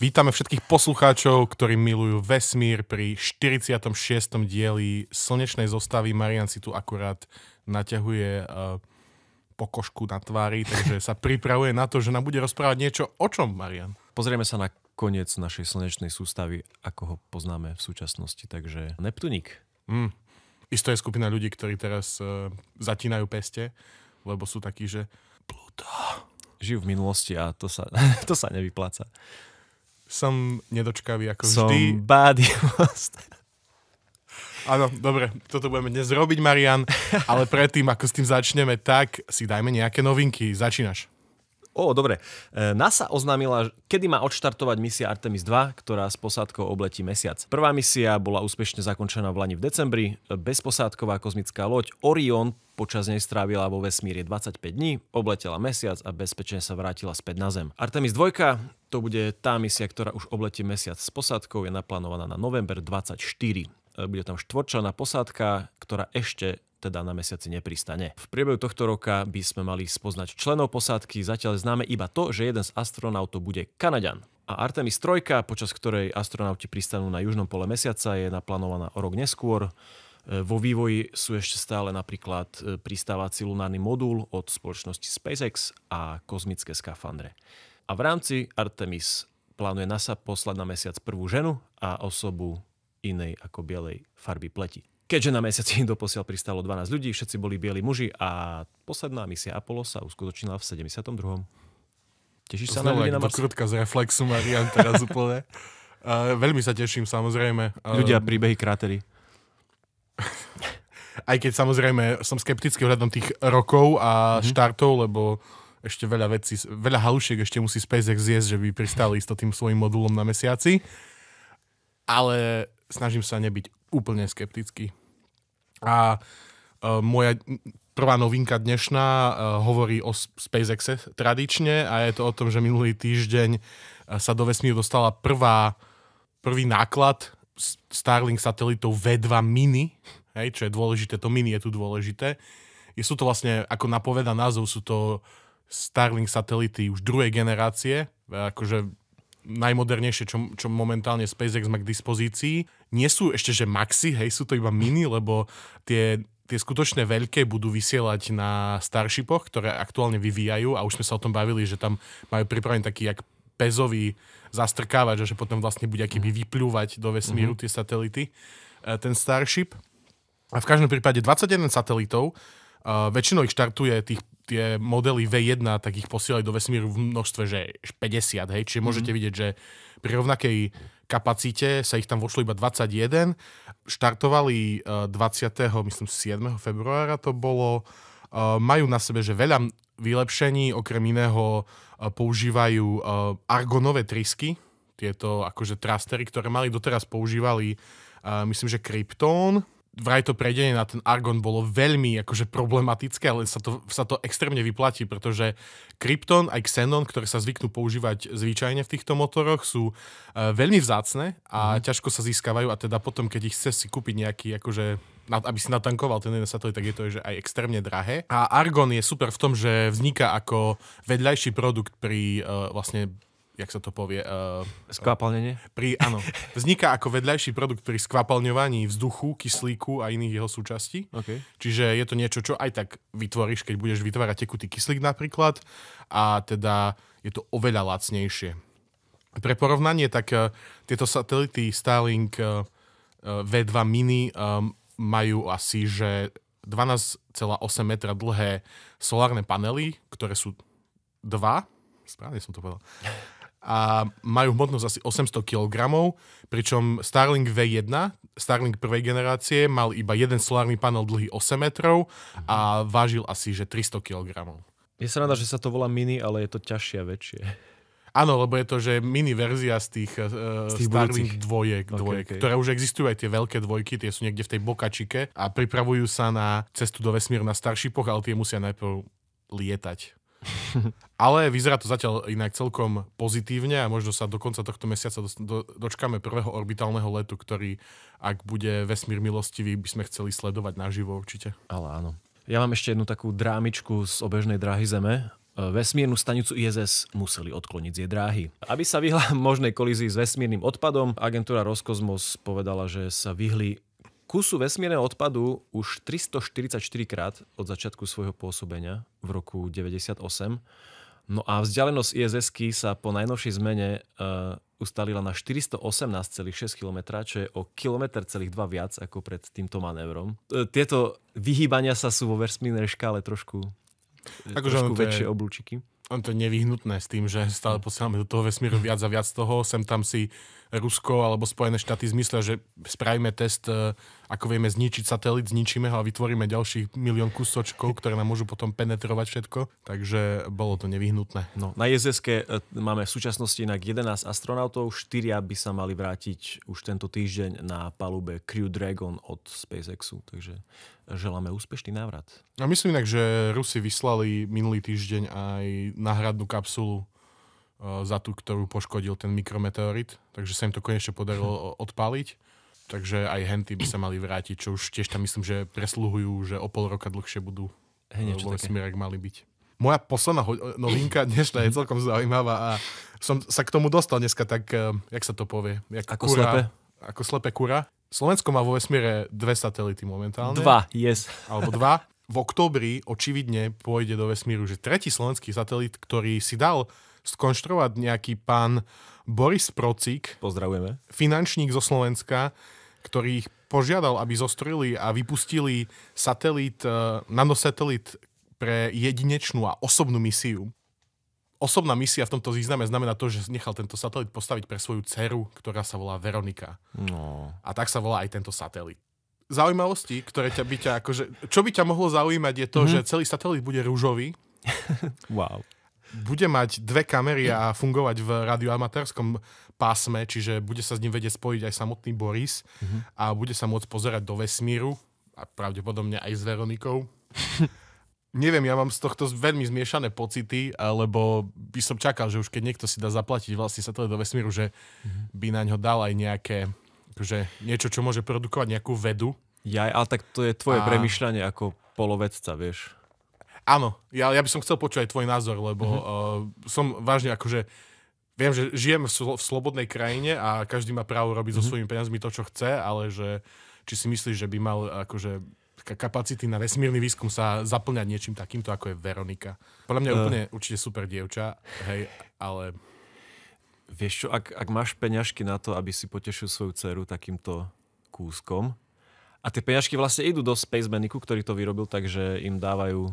Vítame všetkých poslucháčov, ktorí milujú vesmír pri 46. dieli slnečnej zostavy. Marian si tu akurát naťahuje uh, pokožku na tvári, takže sa pripravuje na to, že nám bude rozprávať niečo o čom, Marian. Pozrieme sa na koniec našej slnečnej sústavy, ako ho poznáme v súčasnosti, takže Neptunik. Mm. Isto je skupina ľudí, ktorí teraz uh, zatínajú peste, lebo sú takí, že Pluto. Žijú v minulosti a to sa, to sa nevypláca som nedočkavý ako vždy. Somebody was... Áno, dobre, toto budeme dnes robiť, Marian, ale predtým, ako s tým začneme, tak si dajme nejaké novinky. Začínaš. O, dobre. E, NASA oznámila, kedy má odštartovať misia Artemis 2, ktorá s posádkou obletí mesiac. Prvá misia bola úspešne zakončená v Lani v decembri. Bezposádková kozmická loď Orion počas nej strávila vo vesmíre 25 dní, obletela mesiac a bezpečne sa vrátila späť na Zem. Artemis 2 to bude tá misia, ktorá už obletí mesiac s posádkou, je naplánovaná na november 24. E, bude tam štvorčlená posádka, ktorá ešte teda na mesiaci nepristane. V priebehu tohto roka by sme mali spoznať členov posádky, zatiaľ známe iba to, že jeden z astronautov bude Kanaďan. A Artemis 3, počas ktorej astronauti pristanú na južnom pole mesiaca, je naplánovaná o rok neskôr. E, vo vývoji sú ešte stále napríklad e, pristávací lunárny modul od spoločnosti SpaceX a kozmické skafandre. A v rámci Artemis plánuje NASA poslať na mesiac prvú ženu a osobu inej ako bielej farby pleti. Keďže na mesiaci doposiaľ pristalo 12 ľudí, všetci boli bieli muži a posledná misia Apollo sa uskutočnila v 72. Tešíš to sa na ľudí na Mars? Krutka z reflexu Marian teraz úplne. Uh, veľmi sa teším, samozrejme. Uh, ľudia, príbehy, krátery. aj keď samozrejme som skeptický ohľadom tých rokov a mm-hmm. štartov, lebo ešte veľa vecí, veľa halušiek ešte musí SpaceX zjesť, že by pristali s tým svojim modulom na mesiaci. Ale snažím sa nebyť úplne skeptický. A e, moja prvá novinka dnešná uh, hovorí o SpaceX tradične a je to o tom, že minulý týždeň e, sa do vesmíru dostala prvá, prvý náklad Starlink satelitov V2 mini, hej, čo je dôležité, to mini je tu dôležité. Je, sú to vlastne, ako napoveda názov, sú to Starlink satelity už druhej generácie, akože najmodernejšie, čo, čo momentálne SpaceX má k dispozícii. Nie sú ešte, že maxi, hej, sú to iba mini, lebo tie, tie skutočne veľké budú vysielať na Starshipoch, ktoré aktuálne vyvíjajú a už sme sa o tom bavili, že tam majú pripravený taký jak pezový zastrkávač, že potom vlastne bude akýby mhm. vyplúvať do vesmíru mm-hmm. tie satelity, e, ten Starship. A v každom prípade 21 satelitov, e, väčšinou ich štartuje tých tie modely V1, tak ich posielajú do vesmíru v množstve, že 50, hej, čiže môžete mm. vidieť, že pri rovnakej kapacite sa ich tam vošlo iba 21, štartovali 20. E, myslím 7. februára to bolo, e, majú na sebe, že veľa vylepšení, okrem iného e, používajú argonové trysky, tieto akože trastery, ktoré mali doteraz používali, myslím, že Krypton, vraj to prejdenie na ten Argon bolo veľmi akože problematické, ale sa to, sa to extrémne vyplatí, pretože Krypton aj Xenon, ktoré sa zvyknú používať zvyčajne v týchto motoroch, sú e, veľmi vzácne a mm. ťažko sa získavajú a teda potom, keď ich chce si kúpiť nejaký akože aby si natankoval ten jeden satelit, tak je to že aj extrémne drahé. A Argon je super v tom, že vzniká ako vedľajší produkt pri uh, vlastne jak sa to povie? Uh, Skvapalnenie? Pri, áno. Vzniká ako vedľajší produkt pri skvapalňovaní vzduchu, kyslíku a iných jeho súčastí. Okay. Čiže je to niečo, čo aj tak vytvoríš, keď budeš vytvárať tekutý kyslík napríklad. A teda je to oveľa lacnejšie. Pre porovnanie, tak uh, tieto satelity Starlink uh, V2 mini um, majú asi, že 12,8 metra dlhé solárne panely, ktoré sú dva, správne som to povedal, a majú hmotnosť asi 800 kg, pričom Starlink V1, Starlink prvej generácie, mal iba jeden solárny panel dlhý 8 metrov a vážil asi že 300 kg. Je sa rada, že sa to volá mini, ale je to ťažšie a väčšie. Áno, lebo je to, že mini verzia z tých, uh, z tých Starlink budúcich. dvojek, dvojek okay, okay. ktoré už existujú, aj tie veľké dvojky, tie sú niekde v tej bokačike a pripravujú sa na cestu do vesmíru na poch, ale tie musia najprv lietať. Ale vyzerá to zatiaľ inak celkom pozitívne a možno sa do konca tohto mesiaca dočkáme prvého orbitálneho letu, ktorý, ak bude vesmír milostivý, by sme chceli sledovať naživo určite. Ale áno. Ja mám ešte jednu takú drámičku z obežnej dráhy Zeme. E, vesmírnu stanicu ISS museli odkloniť z jej dráhy. Aby sa vyhla možnej kolízii s vesmírnym odpadom, agentúra Roskosmos povedala, že sa vyhli kusu vesmírneho odpadu už 344 krát od začiatku svojho pôsobenia v roku 98. No a vzdialenosť iss sa po najnovšej zmene uh, ustalila na 418,6 km, čo je o kilometr celých dva viac ako pred týmto manévrom. Uh, tieto vyhýbania sa sú vo vesmírnej škále trošku, eh, akože trošku väčšie je, oblúčiky. On to je nevyhnutné s tým, že stále hm. posielame do toho vesmíru viac a viac toho. Sem tam si Rusko alebo Spojené štáty zmyslia, že spravíme test, e, ako vieme zničiť satelit, zničíme ho a vytvoríme ďalších milión kusočkov, ktoré nám môžu potom penetrovať všetko. Takže bolo to nevyhnutné. No, na ISS e, máme v súčasnosti inak 11 astronautov, 4 by sa mali vrátiť už tento týždeň na palube Crew Dragon od SpaceXu. Takže želáme úspešný návrat. A myslím inak, že Rusi vyslali minulý týždeň aj náhradnú kapsulu Eh, za tú, ktorú poškodil ten mikrometeorit, takže sa im to konečne podarilo odpaliť. Takže aj henty by sa mali vrátiť, čo už tiež tam myslím, že presluhujú, že o pol roka dlhšie budú hey, eh, vo ak mali byť. Moja posledná eh, novinka dnešná je celkom zaujímavá a som sa k tomu dostal dneska, tak jak sa to povie? Jak ako kura, slepe? Ako slepe kura. Slovensko má vo vesmíre dve satelity momentálne. Dva, yes. Alebo dva. V oktobri očividne pôjde do vesmíru, že tretí slovenský satelit, ktorý si dal skonštruovať nejaký pán Boris Procik. Pozdravujeme. Finančník zo Slovenska, ktorý ich požiadal, aby zostrojili a vypustili satelit, e, nanosatelit pre jedinečnú a osobnú misiu. Osobná misia v tomto význame znamená to, že nechal tento satelit postaviť pre svoju dceru, ktorá sa volá Veronika. No. A tak sa volá aj tento satelit zaujímavosti, ktoré ťa by ťa akože, čo by ťa mohlo zaujímať je to, mm-hmm. že celý satelit bude rúžový. wow bude mať dve kamery a fungovať v radioamatérskom pásme, čiže bude sa s ním vedieť spojiť aj samotný Boris mm-hmm. a bude sa môcť pozerať do vesmíru a pravdepodobne aj s Veronikou. Neviem, ja mám z tohto veľmi zmiešané pocity, lebo by som čakal, že už keď niekto si dá zaplatiť vlastne sa to do vesmíru, že mhm. by na ňo dal aj nejaké, že akože niečo, čo môže produkovať nejakú vedu. Ja, ale tak to je tvoje a... premyšľanie ako polovedca, vieš. Áno, ja, ja by som chcel počuť aj tvoj názor, lebo mm-hmm. uh, som vážne akože... Viem, že žijem v, slo- v slobodnej krajine a každý má právo robiť mm-hmm. so mhm. svojimi peniazmi to, čo chce, ale že či si myslíš, že by mal akože kapacity na vesmírny výskum sa zaplňať niečím takýmto, ako je Veronika. Podľa mňa je uh. úplne určite super dievča, hej, ale... Vieš čo, ak, ak máš peňažky na to, aby si potešil svoju dceru takýmto kúskom, a tie peňažky vlastne idú do Maniku, ktorý to vyrobil, takže im dávajú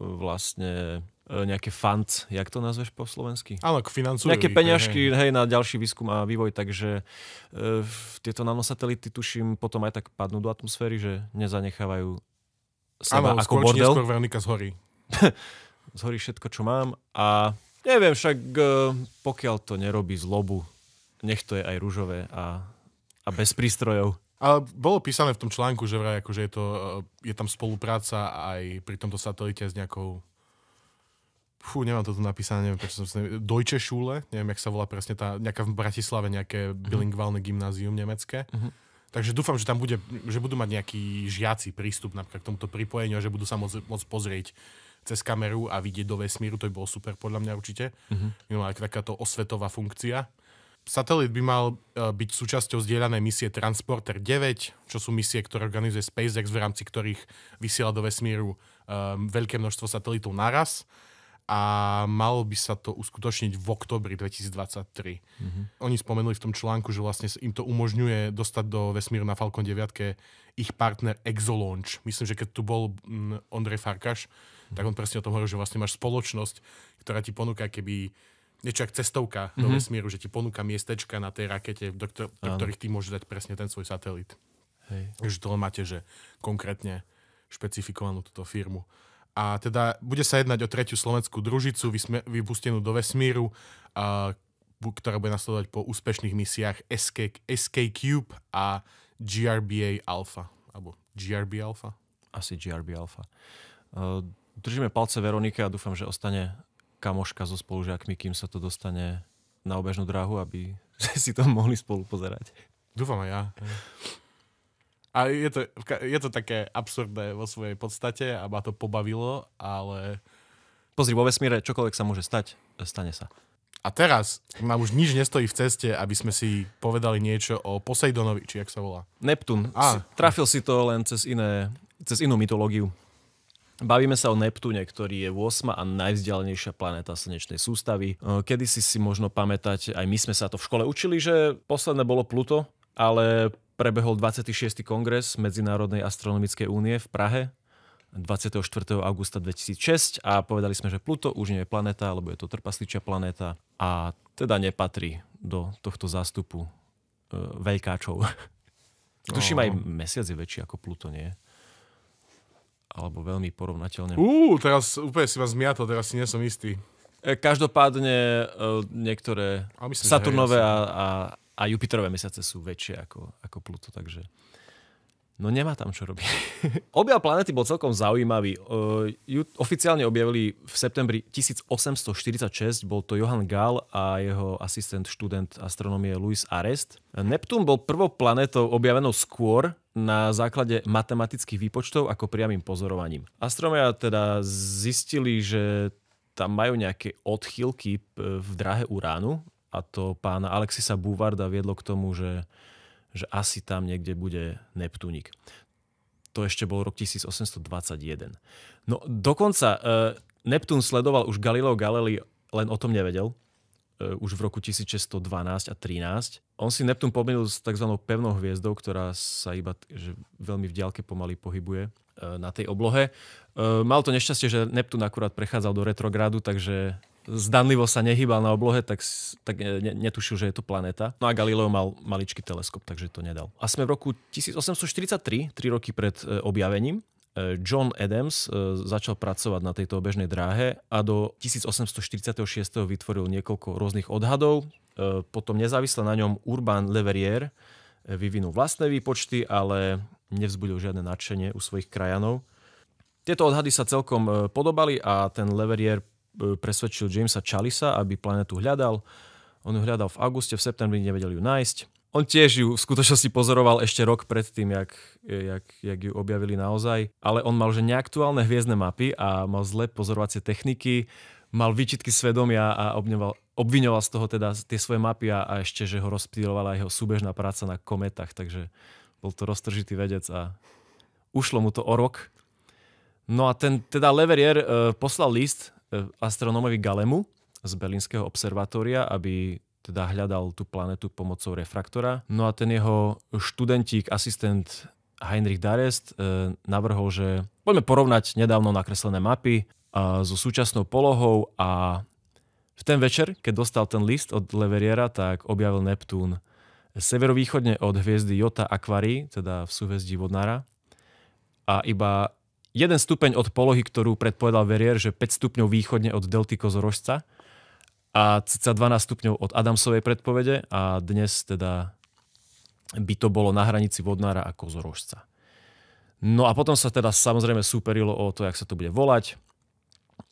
vlastne e, nejaké fund, jak to nazveš po slovensky? Áno, financujú. Nejaké peňažky, hej. hej, na ďalší výskum a vývoj, takže e, tieto nanosatelity, tuším, potom aj tak padnú do atmosféry, že nezanechávajú seba ano, ako bordel. Áno, Veronika zhorí. zhorí všetko, čo mám a neviem, však e, pokiaľ to nerobí zlobu, nech to je aj rúžové a, a bez prístrojov. Ale bolo písané v tom článku, že vraj, akože je, to, e, je tam spolupráca aj pri tomto satelite s nejakou Fú, nemám to tu napísané, neviem, prečo som si... Neviem, Deutsche Schule, neviem, jak sa volá presne tá, nejaká v Bratislave, nejaké mhm. bilingválne gymnázium nemecké. Uh-huh. Takže dúfam, že tam bude, že budú mať nejaký žiaci prístup napríklad k tomuto pripojeniu a že budú sa môcť, môcť pozrieť cez kameru a vidieť do vesmíru, to by bolo super podľa mňa určite. Mm-hmm. huh aj takáto osvetová funkcia. Satelit by mal e, byť súčasťou zdieľanej misie Transporter 9, čo sú misie, ktoré organizuje SpaceX, v rámci ktorých vysiela do vesmíru um, veľké množstvo satelitov naraz a malo by sa to uskutočniť v oktobri 2023. Mm-hmm. Oni spomenuli v tom článku, že vlastne im to umožňuje dostať do vesmíru na Falcon 9 ich partner Exolaunch. Myslím, že keď tu bol mm, Ondrej Farkaš, mm-hmm. tak on presne o tom hovoril, že vlastne máš spoločnosť, ktorá ti ponúka keby niečo ako cestovka mm-hmm. do mhm. vesmíru, že ti ponúka miestečka na tej rakete, do, ktor- do ktorých ty môžeš dať presne ten svoj satelit. Už to máte, že konkrétne špecifikovanú túto firmu. A teda bude sa jednať o tretiu slovenskú družicu vysme- vypustenú do vesmíru, a, ktorá bude nasledovať po úspešných misiách SK, SK Cube a GRBA Alpha. Alebo GRB Alpha? Asi GRB Alpha. Uh, držíme palce Veronike a dúfam, že ostane kamoška so spolužiakmi, kým sa to dostane na obežnú dráhu, aby si to mohli spolu pozerať. Dúfam aj ja. A je to, je to také absurdné vo svojej podstate a ma to pobavilo, ale... Pozri, vo vesmíre čokoľvek sa môže stať, stane sa. A teraz nám už nič nestojí v ceste, aby sme si povedali niečo o Poseidonovi, či jak sa volá. Neptún. trafil si to len cez, iné, cez inú mytológiu. Bavíme sa o Neptúne, ktorý je 8. a najvzdialenejšia planéta slnečnej sústavy. E, Kedy si si možno pamätať, aj my sme sa to v škole učili, že posledné bolo Pluto, ale prebehol 26. kongres Medzinárodnej astronomickej únie v Prahe 24. augusta 2006 a povedali sme, že Pluto už nie je planéta, lebo je to trpasličia planéta a teda nepatrí do tohto zástupu e, veľkáčov. Tuším aj mesiac je väčší ako Pluto, nie? alebo veľmi porovnateľne. Ú, teraz úplne si ma zmiatol, teraz si nie som istý. E, každopádne e, niektoré a myslím, Saturnové hej, a, a, a Jupiterové mesiace sú väčšie ako, ako Pluto, takže no nemá tam čo robiť. Objav planety bol celkom zaujímavý. E, ju oficiálne objavili v septembri 1846, bol to Johann Gall a jeho asistent študent astronomie Louis Arest. Neptún bol prvou planetou objavenou skôr, na základe matematických výpočtov ako priamým pozorovaním. Astromia teda zistili, že tam majú nejaké odchylky e, v drahe Uránu a to pána Alexisa Búvarda viedlo k tomu, že, že asi tam niekde bude Neptúnik. To ešte bol rok 1821. No dokonca e, Neptún sledoval už Galileo Galilei, len o tom nevedel E, už v roku 1612 a 13. On si Neptún pomýlil s tzv. pevnou hviezdou, ktorá sa iba že veľmi v diaľke pomaly pohybuje e, na tej oblohe. E, mal to nešťastie, že Neptún akurát prechádzal do retrogradu, takže zdanlivo sa nehýbal na oblohe, tak, tak netušil, že je to planéta. No a Galileo mal maličký teleskop, takže to nedal. A sme v roku 1843, tri roky pred objavením. Eh, John Adams eh, začal pracovať na tejto bežnej dráhe a do 1846 vytvoril niekoľko rôznych odhadov. Eh, potom nezávisle na ňom Urban Leverier vyvinul vlastné výpočty, ale nevzbudil žiadne nadšenie u svojich krajanov. Tieto odhady sa celkom podobali a ten Leverier presvedčil Jamesa Chalisa, aby planetu hľadal. On ju hľadal v auguste, v septembri nevedel ju nájsť. On tiež ju v skutočnosti pozoroval ešte rok predtým, jak, jak, jak ju objavili naozaj, ale on mal že neaktuálne hviezdne mapy a mal zlé pozorovacie techniky, mal výčitky svedomia a obňoval, obviňoval z toho teda tie svoje mapy a, a ešte, že ho rozptýlovala jeho súbežná práca na kometách, takže bol to roztržitý vedec a ušlo mu to o rok. No a ten teda Leverier e, eh, poslal list e, eh, astronómovi Galemu z Berlínskeho observatória, aby teda hľadal tú planetu pomocou refraktora. No a ten jeho študentík, asistent Heinrich Darest e, navrhol, že poďme porovnať nedávno nakreslené mapy a, e, so súčasnou polohou a v ten večer, keď dostal ten list od Leveriera, tak objavil Neptún severovýchodne od hviezdy Jota Aquarii, teda v súhvezdí Vodnára a iba jeden stupeň od polohy, ktorú predpovedal Verier, že 5 stupňov východne od delty kozorožca – a cca 12 stupňov od Adamsovej predpovede a dnes teda by to bolo na hranici Vodnára a Kozorožca. No a potom sa teda samozrejme súperilo o to, jak sa to bude volať.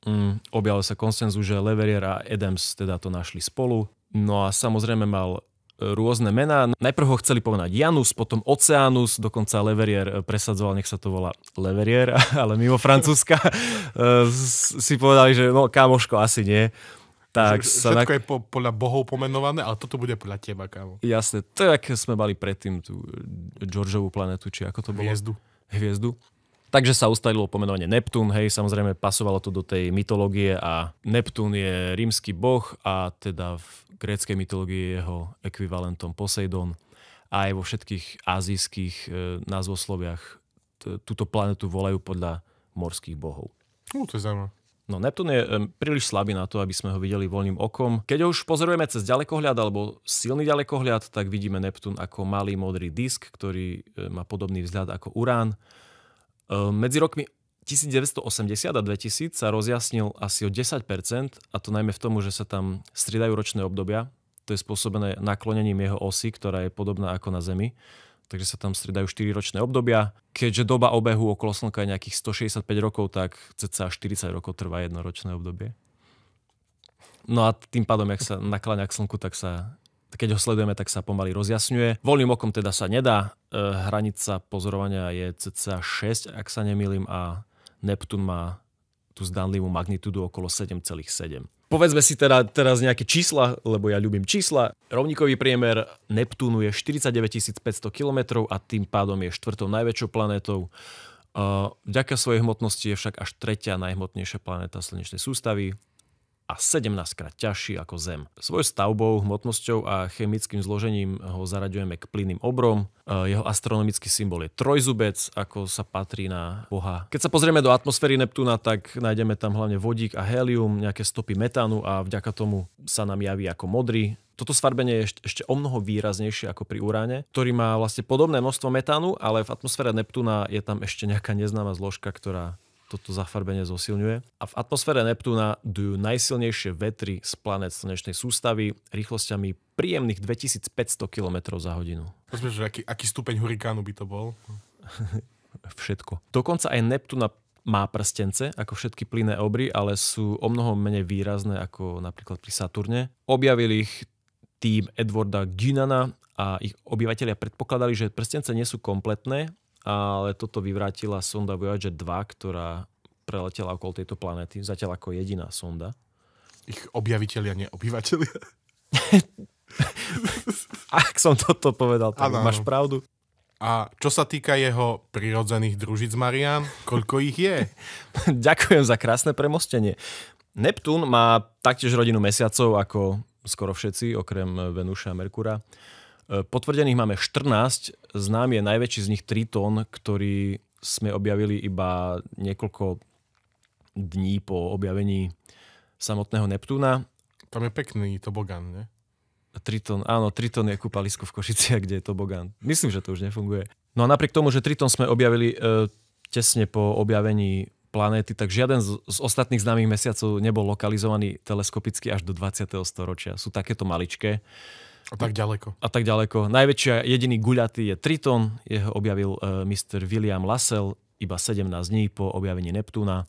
Mm, objavil sa konsenzu, že Leverier a Adams teda to našli spolu. No a samozrejme mal rôzne mená. Najprv ho chceli povedať Janus, potom Oceanus, dokonca Leverier e, presadzoval, nech sa to volá Leverier, ale mimo Francúzska e, si povedali, že no kámoško, asi nie tak Všetko sa na... je po, podľa bohov pomenované, ale toto bude podľa teba, kámo. Jasne, to je, sme mali predtým tú e, Georgeovú planetu, či ako to bolo? Hviezdu. Hviezdu. Takže sa ustalilo pomenovanie Neptún, hej, samozrejme pasovalo to do tej mytológie a Neptún je rímsky boh a teda v gréckej mytológii je jeho ekvivalentom Poseidon a aj vo všetkých azijských e, názvosloviach t- túto planetu volajú podľa morských bohov. No, to je zaujímavé. No Neptún je príliš slabý na to, aby sme ho videli voľným okom. Keď ho už pozorujeme cez ďalekohľad alebo silný ďalekohľad, tak vidíme Neptún ako malý modrý disk, ktorý e, má podobný vzhľad ako Urán. E, medzi rokmi 1980 a 2000 sa rozjasnil asi o 10%, a to najmä v tomu, že sa tam striedajú ročné obdobia. To je spôsobené naklonením jeho osy, ktorá je podobná ako na Zemi takže sa tam stredajú 4-ročné obdobia. Keďže doba obehu okolo Slnka je nejakých 165 rokov, tak cca 40 rokov trvá jednoročné obdobie. No a tým pádom, ak sa nakláňa k Slnku, tak sa keď ho sledujeme, tak sa pomaly rozjasňuje. Voľným okom teda sa nedá. E, hranica pozorovania je cca 6, ak sa nemýlim, a Neptún má tú zdanlivú magnitúdu okolo 7,7. Povedzme si teda teraz nejaké čísla, lebo ja ľúbim čísla. Rovníkový priemer Neptúnu je 49 500 km a tým pádom je štvrtou najväčšou planétou. Vďaka svojej hmotnosti je však až tretia najhmotnejšia planéta slnečnej sústavy a 17 krát ťažší ako Zem. Svoj stavbou, hmotnosťou a chemickým zložením ho zaraďujeme k plynným obrom. E, jeho astronomický symbol je trojzubec, ako sa patrí na Boha. Keď sa pozrieme do atmosféry Neptúna, tak nájdeme tam hlavne vodík a helium, nejaké stopy metánu a vďaka tomu sa nám javí ako modrý toto sfarbenie je ešte, ešte o mnoho výraznejšie ako pri uráne, ktorý má vlastne podobné množstvo metánu, ale v atmosfére Neptúna je tam ešte nejaká neznáma zložka, ktorá toto zafarbenie zosilňuje. A v atmosfére Neptúna dujú najsilnejšie vetry z planet slnečnej sústavy rýchlosťami príjemných 2500 km za hodinu. Rozumieš, aký, aký stupeň hurikánu by to bol? Všetko. Dokonca aj Neptúna má prstence, ako všetky plynné obry, ale sú o mnoho menej výrazné ako napríklad pri Saturne. Objavili ich tým Edwarda Ginana a ich obyvateľia predpokladali, že prstence nie sú kompletné ale toto vyvrátila sonda Voyager 2, ktorá preletela okolo tejto planéty, zatiaľ ako jediná sonda. Ich objavitelia, neobyvateľia. Ak som toto povedal, tak ano, máš pravdu. A čo sa týka jeho prirodzených družic Marian, koľko ich je? Ďakujem za krásne premostenie. Neptún má taktiež rodinu mesiacov ako skoro všetci, okrem Venúša a Merkura. E, potvrdených máme 14, Znám je najväčší z nich Triton, ktorý sme objavili iba niekoľko dní po objavení samotného Neptúna. Tam je pekný tobogán, ne? Triton, áno, Triton je kúpalisko v Košici, kde je tobogán. Myslím, že to už nefunguje. No a napriek tomu, že Triton sme objavili e, tesne po objavení planéty, tak žiaden z, z ostatných známych mesiacov nebol lokalizovaný teleskopicky až do 20. storočia. Sú takéto maličké. A tak ďaleko. A tak ďaleko. Najväčšia jediný guľatý je Triton, jeho objavil uh, e, Mr. William Lassell iba 17 dní po objavení Neptúna.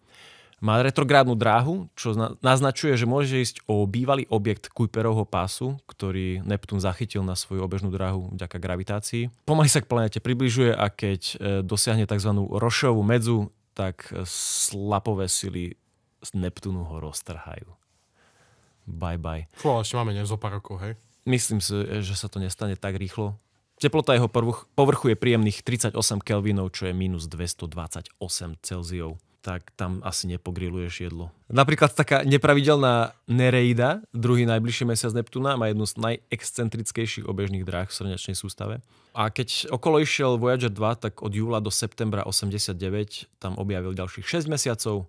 Má retrográdnu dráhu, čo naznačuje, že môže ísť o bývalý objekt Kuiperovho pásu, ktorý Neptún zachytil na svoju obežnú dráhu vďaka gravitácii. Pomaly sa k planete približuje a keď e, dosiahne tzv. rošovú medzu, tak slapové sily z Neptúnu ho roztrhajú. Bye bye. Fú, ešte máme nezopár rokov, hej? Myslím si, že sa to nestane tak rýchlo. Teplota jeho povrchu je príjemných 38 kelvinov, čo je minus 228 Celziov tak tam asi nepogriluješ jedlo. Napríklad taká nepravidelná Nereida, druhý najbližší mesiac Neptúna, má jednu z najexcentrickejších obežných dráh v srnečnej sústave. A keď okolo išiel Voyager 2, tak od júla do septembra 89 tam objavil ďalších 6 mesiacov,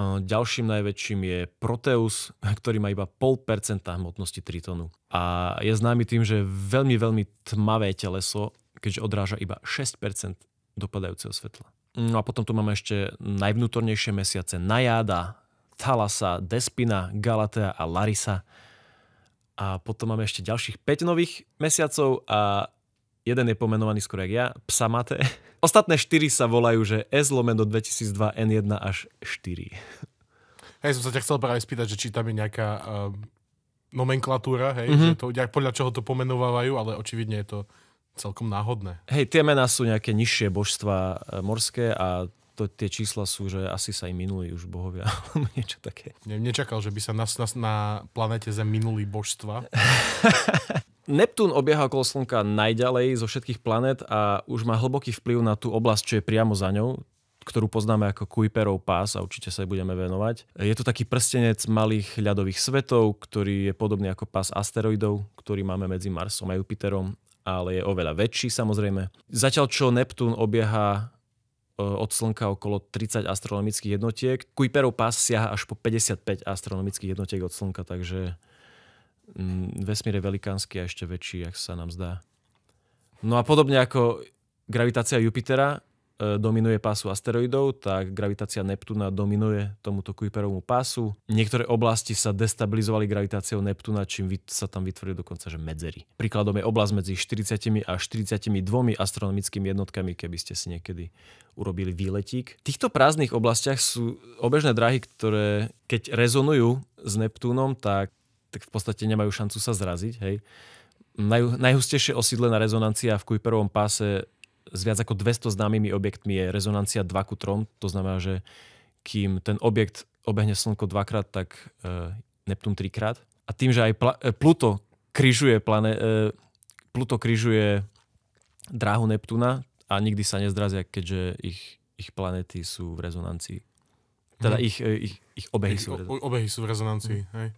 Ďalším najväčším je Proteus, ktorý má iba 0,5% hmotnosti tritonu. A je známy tým, že je veľmi, veľmi tmavé teleso, keďže odráža iba 6% dopadajúceho svetla. No a potom tu máme ešte najvnútornejšie mesiace Najáda, Thalasa, Despina, Galatea a Larisa. A potom máme ešte ďalších 5 nových mesiacov a Jeden je pomenovaný skôr jak ja, Psamate. Ostatné štyri sa volajú, že S lomeno 2002 N1 až 4. Hej, som sa ťa chcel práve spýtať, že či tam je nejaká uh, nomenklatúra, hej, mm-hmm. že to, podľa čoho to pomenovávajú, ale očividne je to celkom náhodné. Hej, tie mená sú nejaké nižšie božstva e, morské a to, tie čísla sú, že asi sa im minuli už bohovia, niečo také. Ne, nečakal, že by sa na, na, na planete Zem minuli božstva. Neptún obieha okolo Slnka najďalej zo všetkých planet a už má hlboký vplyv na tú oblasť, čo je priamo za ňou, ktorú poznáme ako Kuiperov pás a určite sa jej budeme venovať. Je to taký prstenec malých ľadových svetov, ktorý je podobný ako pás asteroidov, ktorý máme medzi Marsom a Jupiterom, ale je oveľa väčší samozrejme. Zatiaľ čo Neptún obieha e, od Slnka okolo 30 astronomických jednotiek. Kuiperov pás siaha až po 55 astronomických jednotiek od Slnka, takže Mm, vesmír je velikánsky a ešte väčší, ak sa nám zdá. No a podobne ako gravitácia Jupitera e, dominuje pásu asteroidov, tak gravitácia Neptúna dominuje tomuto Kuiperovmu pásu. Niektoré oblasti sa destabilizovali gravitáciou Neptúna, čím sa tam vytvorili dokonca že medzery. Príkladom je oblasť medzi 40 a 42 astronomickými jednotkami, keby ste si niekedy urobili výletík. V týchto prázdnych oblastiach sú obežné dráhy, ktoré keď rezonujú s Neptúnom, tak tak v podstate nemajú šancu sa zraziť. Hej. Naj, najhustejšie osídlená rezonancia v Kuiperovom páse s viac ako 200 známymi objektmi je rezonancia 2 ku 3. To znamená, že kým ten objekt obehne Slnko dvakrát, tak e, Neptún trikrát. A tým, že aj pl- e, Pluto križuje plane- e, Pluto križuje dráhu Neptúna a nikdy sa nezdrazia, keďže ich, ich planéty sú v rezonancii. Teda hmm. ich, e, ich, ich obehy ich sú v rezonancii. Obehy sú v rezonancii, mhm. hej.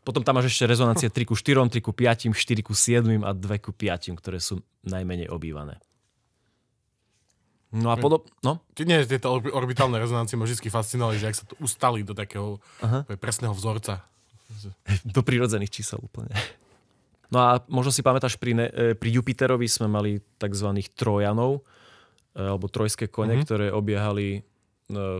Potom tam máš ešte rezonancie 3 ku 4, 3 ku 5, 4 ku 7 a 2 ku 5, ktoré sú najmenej obývané. No a hm. podob... No? Ty nie, tieto orbitálne rezonancie ma vždy fascinovali, že ak sa to ustali do takého Aha. presného vzorca. Do prírodzených čísel úplne. No a možno si pamätáš, pri, ne, e, pri Jupiterovi sme mali tzv. trojanov, e, alebo trojské kone, mm-hmm. ktoré obiehali e,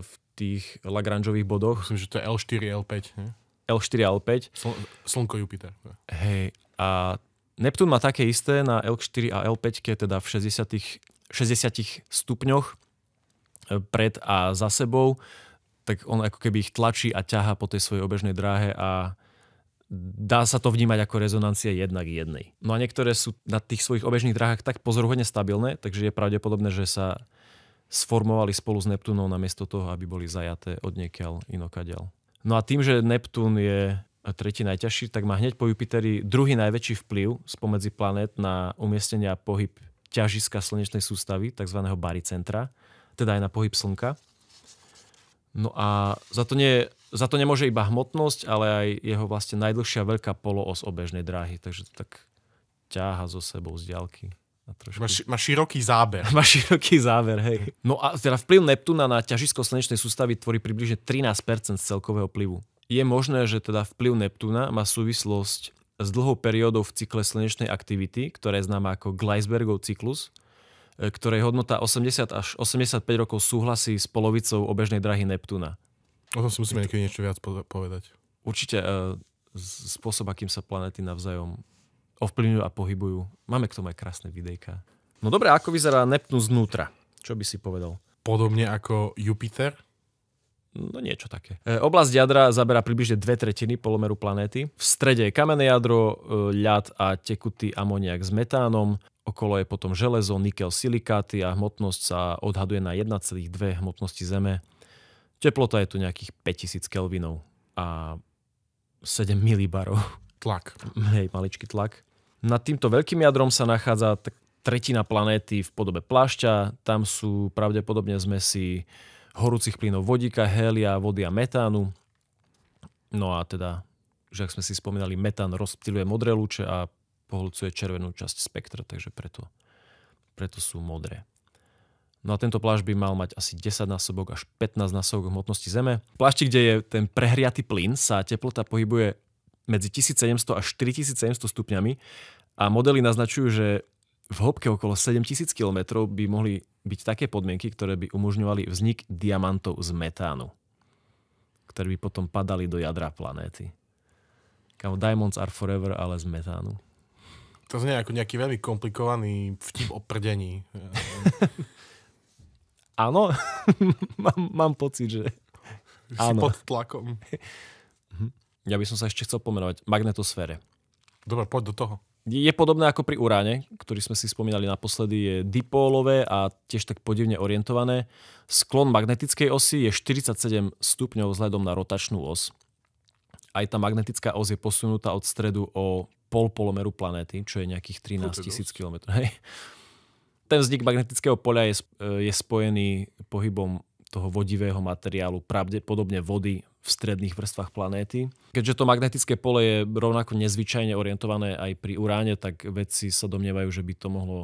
v tých Lagrangeových bodoch. Myslím, že to je L4, L5. Ne? L4 a L5. Sl- Slnko Jupiter. Hej, a Neptún má také isté na L4 a L5, teda v 60, 60 stupňoch e, pred a za sebou, tak on ako keby ich tlačí a ťaha po tej svojej obežnej dráhe a dá sa to vnímať ako rezonancia jednak jednej. No a niektoré sú na tých svojich obežných dráhach tak pozoruhodne stabilné, takže je pravdepodobné, že sa sformovali spolu s Neptúnom namiesto toho, aby boli zajaté od niekiaľ inokadiaľ. No a tým, že Neptún je tretí najťažší, tak má hneď po Jupiteri druhý najväčší vplyv spomedzi planét na umiestnenie a pohyb ťažiska slnečnej sústavy, tzv. baricentra, teda aj na pohyb Slnka. No a za to, nie, za to nemôže iba hmotnosť, ale aj jeho vlastne najdlhšia veľká poloos obežnej dráhy, takže to tak ťaha zo sebou z diaľky. Trošku... Máš, má široký záber. Má široký záber, hej. No a teda vplyv Neptúna na ťažisko slnečnej sústavy tvorí približne 13% z celkového plyvu. Je možné, že teda vplyv Neptúna má súvislosť s dlhou periódou v cykle slnečnej aktivity, ktorá je známa ako Gleisbergov cyklus, e, ktorej hodnota 80 až 85 rokov súhlasí s polovicou obežnej drahy Neptúna. O tom si musíme niekedy niečo viac povedať. Určite e, spôsob, akým sa planéty navzájom ovplyvňujú a pohybujú. Máme k tomu aj krásne videjka. No dobre, ako vyzerá Neptun znútra? Čo by si povedal? Podobne ako Jupiter? No niečo také. E, oblasť jadra zaberá približne dve tretiny polomeru planéty. V strede je kamenné jadro, e, ľad a tekutý amoniak s metánom. Okolo je potom železo, nikel, silikáty a hmotnosť sa odhaduje na 1,2 hmotnosti Zeme. Teplota je tu nejakých 5000 kelvinov a 7 milibarov. Tlak. Hej, maličký tlak. Nad týmto veľkým jadrom sa nachádza tretina planéty v podobe plášťa. Tam sú pravdepodobne zmesi horúcich plynov vodíka, helia, vody a metánu. No a teda, že ak sme si spomínali, metán rozptiluje modré lúče a pohľcuje červenú časť spektra, takže preto, preto sú modré. No a tento plášť by mal mať asi 10 násobok až 15 násobok hmotnosti Zeme. V plášti, kde je ten prehriatý plyn, sa teplota pohybuje medzi 1700 až 4700 stupňami a modely naznačujú, že v hĺbke okolo 7000 km by mohli byť také podmienky, ktoré by umožňovali vznik diamantov z metánu, ktoré by potom padali do jadra planéty. Kamu diamonds are forever, ale z metánu. To znie ako nejaký veľmi komplikovaný vtip o prdení. Áno, mám, mám pocit, že... áno. pod tlakom. Mhm ja by som sa ešte chcel pomenovať magnetosfére. Dobre, poď do toho. Je podobné ako pri uráne, ktorý sme si spomínali naposledy, je dipólové a tiež tak podivne orientované. Sklon magnetickej osy je 47 stupňov vzhľadom na rotačnú os. Aj tá magnetická os je posunutá od stredu o pol polomeru planéty, čo je nejakých 13 000 km. Hej. Ten vznik magnetického poľa je, e, je spojený pohybom toho vodivého materiálu, pravdepodobne vody v stredných vrstvách planéty. Keďže to magnetické pole je rovnako nezvyčajne orientované aj pri uráne, tak vedci sa domnievajú, že by to mohlo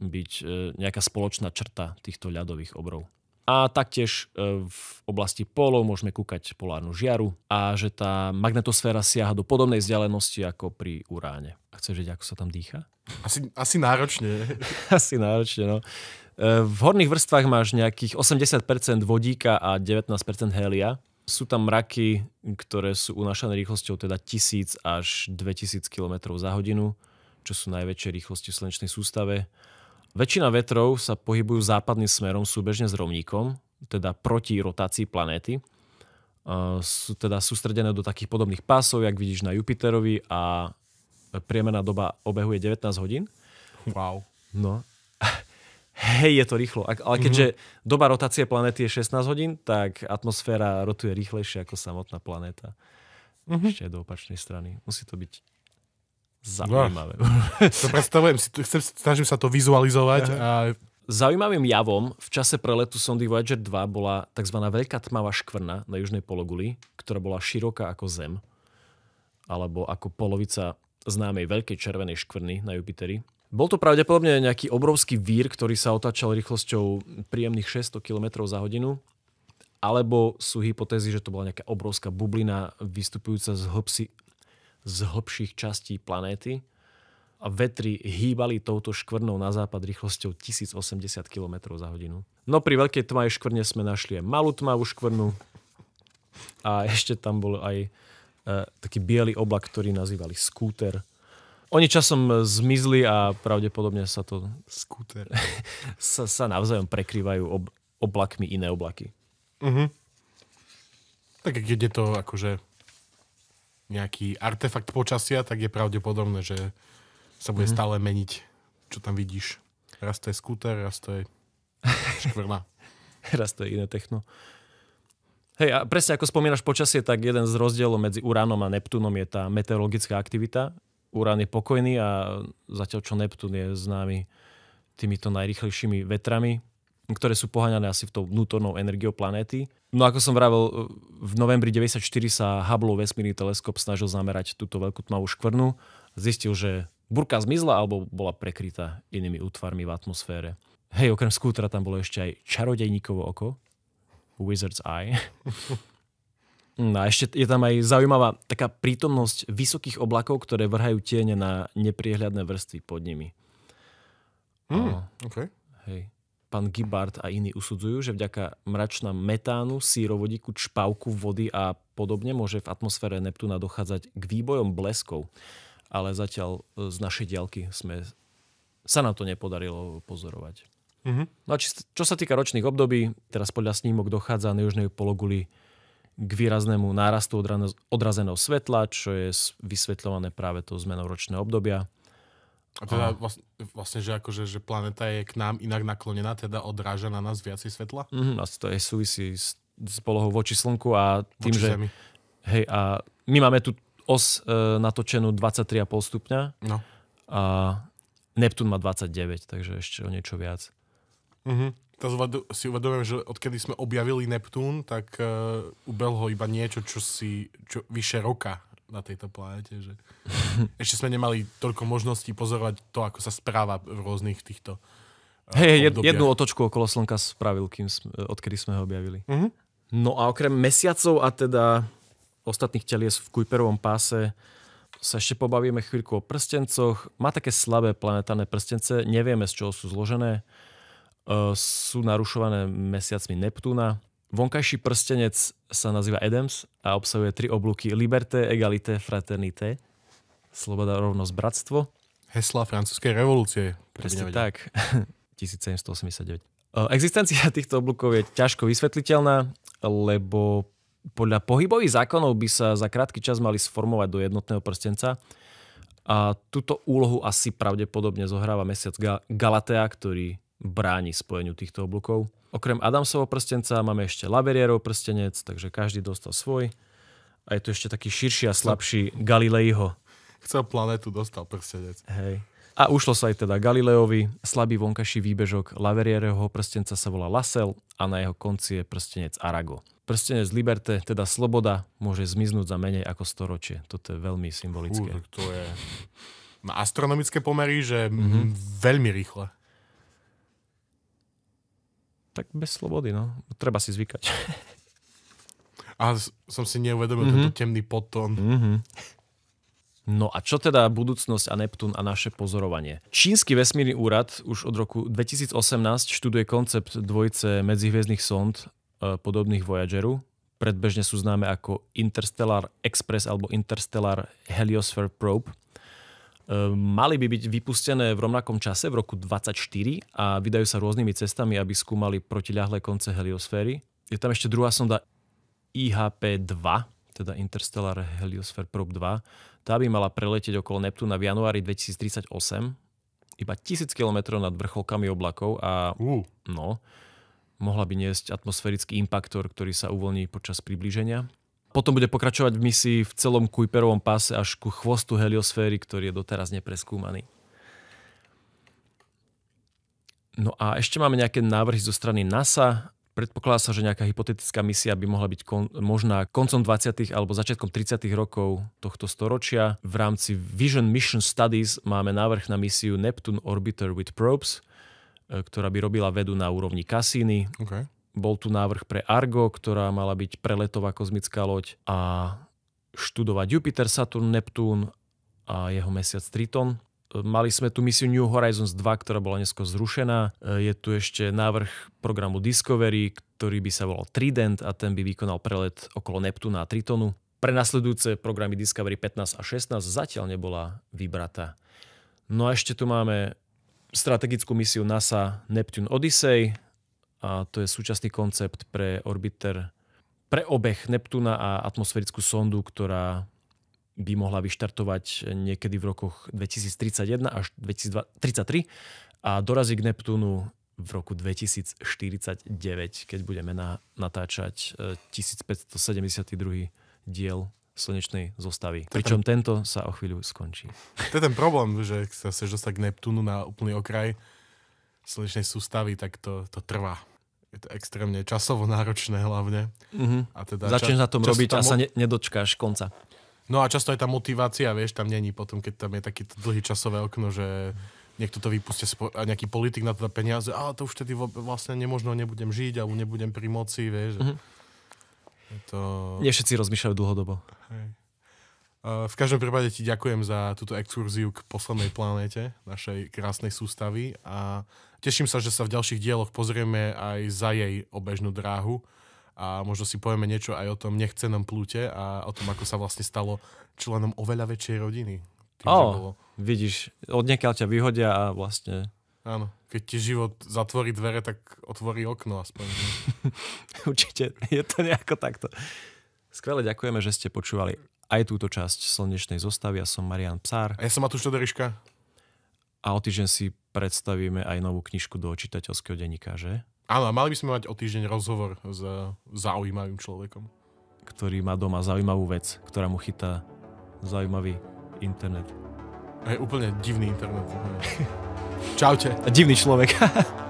byť e, nejaká spoločná črta týchto ľadových obrov. A taktiež e, v oblasti polov môžeme kúkať polárnu žiaru a že tá magnetosféra siaha do podobnej vzdialenosti ako pri uráne. A chceš vedieť, ako sa tam dýcha? Asi, asi náročne. asi náročne, no. E, v horných vrstvách máš nejakých 80% vodíka a 19% helia, sú tam mraky, ktoré sú unášané rýchlosťou teda 1000 až 2000 km za hodinu, čo sú najväčšie rýchlosti v slnečnej sústave. Väčšina vetrov sa pohybujú západným smerom súbežne s rovníkom, teda proti rotácii planéty. Sú teda sústredené do takých podobných pásov, jak vidíš na Jupiterovi a priemerná doba obehu je 19 hodín. Wow. No hej, je to rýchlo. Ale keďže mm-hmm. doba rotácie planéty je 16 hodín, tak atmosféra rotuje rýchlejšie ako samotná planéta. Mm-hmm. Ešte do opačnej strany. Musí to byť zaujímavé. No, to predstavujem si, chcem, snažím sa to vizualizovať. A... Zaujímavým javom v čase preletu sondy Voyager 2 bola tzv. veľká tmavá škvrna na južnej pologuli, ktorá bola široká ako Zem, alebo ako polovica známej veľkej červenej škvrny na Jupiteri bol to pravdepodobne nejaký obrovský vír, ktorý sa otáčal rýchlosťou príjemných 600 km za hodinu, alebo sú hypotézy, že to bola nejaká obrovská bublina vystupujúca z, hlbsi, z hlbších častí planéty a vetri hýbali touto škvrnou na západ rýchlosťou 1080 km za hodinu. No pri veľkej tmavej škvrne sme našli aj malú tmavú škvrnu a ešte tam bol aj e, taký biely oblak, ktorý nazývali skúter oni časom e, zmizli a pravdepodobne sa to... Skúter. sa, sa navzájom prekrývajú ob, oblakmi iné oblaky. Uh-huh. Tak keď je to akože nejaký artefakt počasia, tak je pravdepodobné, že sa bude uh-huh. stále meniť, čo tam vidíš. Raz to je skúter, raz to je škvrna. raz to je iné techno. Hej, a presne ako spomínaš počasie, tak jeden z rozdielov medzi Uránom a Neptúnom je tá meteorologická aktivita Urán je pokojný a zatiaľ čo Neptún je známy týmito najrychlejšími vetrami, ktoré sú poháňané asi v tou vnútornou energiou planéty. No ako som vravil, v novembri 1994 sa Hubble vesmírny teleskop snažil zamerať túto veľkú tmavú škvrnu. Zistil, že burka zmizla alebo bola prekrytá inými útvarmi v atmosfére. Hej, okrem skútra tam bolo ešte aj čarodejníkovo oko, Wizard's Eye. No a ešte je tam aj zaujímavá taká prítomnosť vysokých oblakov, ktoré vrhajú tiene na nepriehľadné vrstvy pod nimi. Mm, hm, a, no. okay. hej. Pán Gibbard a iní usudzujú, že vďaka mračnám metánu, sírovodíku, čpavku vody a podobne môže v atmosfére Neptúna dochádzať k výbojom bleskov. Ale zatiaľ e, z našej diaľky sme, sa nám to nepodarilo pozorovať. Mm-hmm. No a či, čo sa týka ročných období, teraz podľa snímok dochádza na južnej pologuli k výraznému nárastu odrazeného svetla, čo je vysvetľované práve tou zmenou ročného obdobia. A teda vlastne, vlastne že, akože, že planéta je k nám inak naklonená, teda odráža na nás viacej svetla? Mm, asi to je súvisí s, s polohou voči Slnku a tým, voči že... Zemi. Hej, a my máme tu os e, natočenú 23,5 stupňa no. a Neptún má 29, takže ešte o niečo viac. Mm-hmm teraz si uvedomujem, že odkedy sme objavili Neptún, tak uh, ho iba niečo, čo si čo, vyše roka na tejto planete. Že... Ešte sme nemali toľko možností pozorovať to, ako sa správa v rôznych týchto uh, Hej, jed, jednu otočku okolo Slnka spravil, kým sme, odkedy sme ho objavili. Mm-hmm. No a okrem mesiacov a teda ostatných telies v Kuiperovom páse sa ešte pobavíme chvíľku o prstencoch. Má také slabé planetárne prstence, nevieme z čoho sú zložené sú narušované mesiacmi Neptúna. Vonkajší prstenec sa nazýva Edems a obsahuje tri oblúky Liberté, Egalité, Fraternité. Sloboda, rovnosť, bratstvo. Hesla francúzskej revolúcie. Presne tak. 1789. Existencia týchto oblúkov je ťažko vysvetliteľná, lebo podľa pohybových zákonov by sa za krátky čas mali sformovať do jednotného prstenca. A túto úlohu asi pravdepodobne zohráva mesiac Galatea, ktorý bráni spojeniu týchto oblúkov. Okrem Adamsovho prstenca máme ešte Laverierov prstenec, takže každý dostal svoj. A je tu ešte taký širší a slabší Galileiho. Chcel planetu, dostal prstenec. Hej. A ušlo sa aj teda Galileovi, slabý vonkajší výbežok Laverierovho prstenca sa volá Lasel a na jeho konci je prstenec Arago. Prstenec Liberte, teda sloboda, môže zmiznúť za menej ako storočie. Toto je veľmi symbolické. Fú, to je na astronomické pomery, že mm-hmm. veľmi rýchle tak bez slobody, no. Treba si zvykať. A som si neuvedomil mm-hmm. tento temný podtón. Mm-hmm. No a čo teda budúcnosť a Neptún a naše pozorovanie? Čínsky vesmírny úrad už od roku 2018 študuje koncept dvojice medzihviezdnych sond e, podobných Voyageru. Predbežne sú známe ako Interstellar Express alebo Interstellar Heliosphere Probe – Ehm, mali by byť vypustené v rovnakom čase v roku 2024 a vydajú sa rôznymi cestami, aby skúmali protiľahlé konce heliosféry. Je tam ešte druhá sonda IHP-2, teda Interstellar Heliosphere Probe 2. Tá by mala preletieť okolo Neptúna v januári 2038, iba 1000 kilometrov nad vrcholkami oblakov a uh. no, mohla by niesť atmosférický impaktor, ktorý sa uvoľní počas priblíženia. Potom bude pokračovať v misii v celom Kuiperovom páse až ku chvostu heliosféry, ktorý je doteraz nepreskúmaný. No a ešte máme nejaké návrhy zo strany NASA. Predpokladá sa, že nejaká hypotetická misia by mohla byť kon- možná koncom 20. alebo začiatkom 30. rokov tohto storočia. V rámci Vision Mission Studies máme návrh na misiu Neptune Orbiter with Probes, e, ktorá by robila vedu na úrovni Cassini. Okay bol tu návrh pre Argo, ktorá mala byť preletová kozmická loď a študovať Jupiter, Saturn, Neptún a jeho mesiac Triton. Mali sme tu misiu New Horizons 2, ktorá bola neskôr zrušená. E, je tu ešte návrh programu Discovery, ktorý by sa volal Trident a ten by vykonal prelet okolo Neptúna a Tritonu. Pre nasledujúce programy Discovery 15 a 16 zatiaľ nebola vybratá. No a ešte tu máme strategickú misiu NASA Neptune Odyssey, a to je súčasný koncept pre orbiter pre obeh Neptúna a atmosférickú sondu, ktorá by mohla vyštartovať niekedy v rokoch 2031 až 2033 a dorazí k Neptúnu v roku 2049, keď budeme na, natáčať 1572 e, diel slnečnej zostavy. Pričom ten... tento sa o chvíľu skončí. To je ten problém, že sa chceš dostať k Neptúnu na úplný okraj slnečnej sústavy, tak to, to trvá je to extrémne časovo náročné hlavne. Mm-hmm. A teda Začneš čas, na tom robiť tam... a sa ne, nedočkáš konca. No a často je tá motivácia, vieš, tam není potom, keď tam je taký dlhý časové okno, že niekto to vypustia a nejaký politik na to dá peniaze, ale to už vtedy vlastne nemožno, nebudem žiť, alebo nebudem pri moci, vieš. Mm-hmm. To... Nie všetci rozmýšľajú dlhodobo. Hej. Eh, v každom prípade ti ďakujem za túto exkurziu k poslednej planéte našej krásnej sústavy a teším sa, že sa v ďalších dieloch pozrieme aj za jej obežnú dráhu a možno si povieme niečo aj o tom nechcenom plúte a o tom, ako sa vlastne stalo členom oveľa väčšej rodiny. Tým, oh, bolo... vidíš, odniekaľ ťa vyhodia a vlastne... Áno, keď ti život zatvorí dvere, tak otvorí okno aspoň. Určite, je to nejako takto. Skvele ďakujeme, že ste počúvali aj túto časť slnečnej zostavy. Ja som Marian Psár. A ja som Matúš Todoriška. A o týždeň si predstavíme aj novú knižku do čitateľského denníka, že? Áno, a mali by sme mať o týždeň rozhovor s zaujímavým človekom. Ktorý má doma zaujímavú vec, ktorá mu chytá zaujímavý internet. Aj úplne divný internet. Čaute. A divný človek.